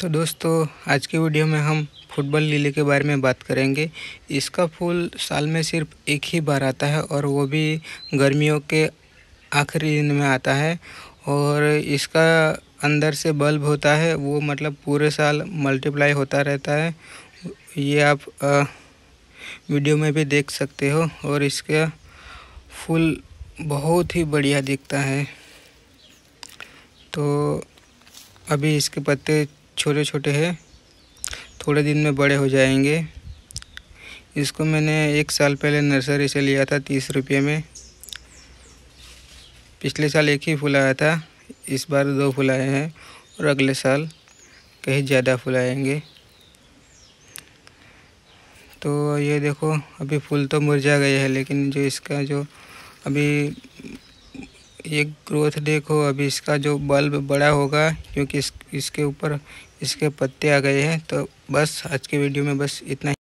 तो दोस्तों आज के वीडियो में हम फुटबॉल लीले के बारे में बात करेंगे इसका फूल साल में सिर्फ एक ही बार आता है और वो भी गर्मियों के आखिरी दिन में आता है और इसका अंदर से बल्ब होता है वो मतलब पूरे साल मल्टीप्लाई होता रहता है ये आप आ, वीडियो में भी देख सकते हो और इसका फूल बहुत ही बढ़िया दिखता है तो अभी इसके पत्ते छोटे छोटे हैं थोड़े दिन में बड़े हो जाएंगे इसको मैंने एक साल पहले नर्सरी से लिया था तीस रुपये में पिछले साल एक ही फूल आया था इस बार दो फूल आए हैं और अगले साल कहीं ज़्यादा फूल आएंगे तो ये देखो अभी फूल तो मुरझा गए हैं लेकिन जो इसका जो अभी ये ग्रोथ देखो अभी इसका जो बल्ब बड़ा होगा क्योंकि इस इसके ऊपर इसके पत्ते आ गए हैं तो बस आज के वीडियो में बस इतना